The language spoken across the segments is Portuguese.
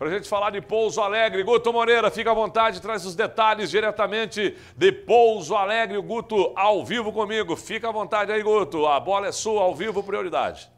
para a gente falar de Pouso Alegre. Guto Moreira, fica à vontade, traz os detalhes diretamente de Pouso Alegre. O Guto ao vivo comigo. Fica à vontade aí, Guto. A bola é sua, ao vivo, prioridade.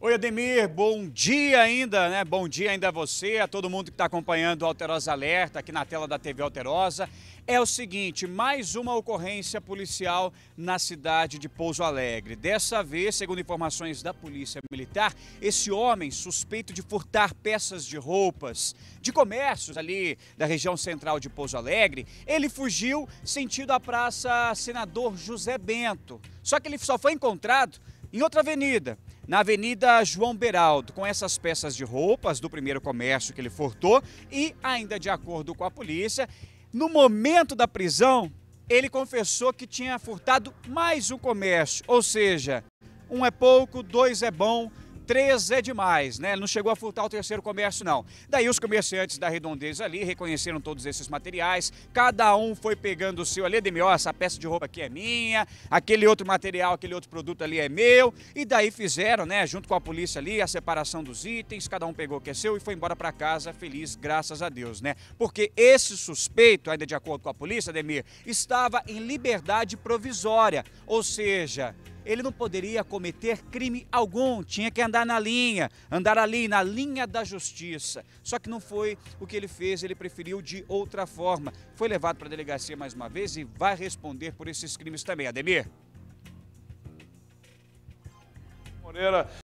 Oi, Ademir, bom dia ainda, né? Bom dia ainda a você, a todo mundo que está acompanhando o Alterosa Alerta aqui na tela da TV Alterosa. É o seguinte, mais uma ocorrência policial na cidade de Pouso Alegre. Dessa vez, segundo informações da Polícia Militar, esse homem suspeito de furtar peças de roupas de comércios ali da região central de Pouso Alegre, ele fugiu sentido à Praça Senador José Bento. Só que ele só foi encontrado em outra avenida, na Avenida João Beraldo, com essas peças de roupas do primeiro comércio que ele furtou e, ainda de acordo com a polícia, no momento da prisão, ele confessou que tinha furtado mais um comércio, ou seja, um é pouco, dois é bom, três é demais, né? não chegou a furtar o terceiro comércio, não. Daí os comerciantes da redondeza ali reconheceram todos esses materiais, cada um foi pegando o seu ali, ó, essa peça de roupa aqui é minha, aquele outro material, aquele outro produto ali é meu, e daí fizeram, né, junto com a polícia ali, a separação dos itens, cada um pegou o que é seu e foi embora para casa feliz, graças a Deus, né? Porque esse suspeito, ainda de acordo com a polícia, Ademir, estava em liberdade provisória, ou seja, ele não poderia cometer crime algum, tinha que andar na linha, andar ali, na linha da justiça. Só que não foi o que ele fez, ele preferiu de outra forma. Foi levado para a delegacia mais uma vez e vai responder por esses crimes também. Ademir? Moreira.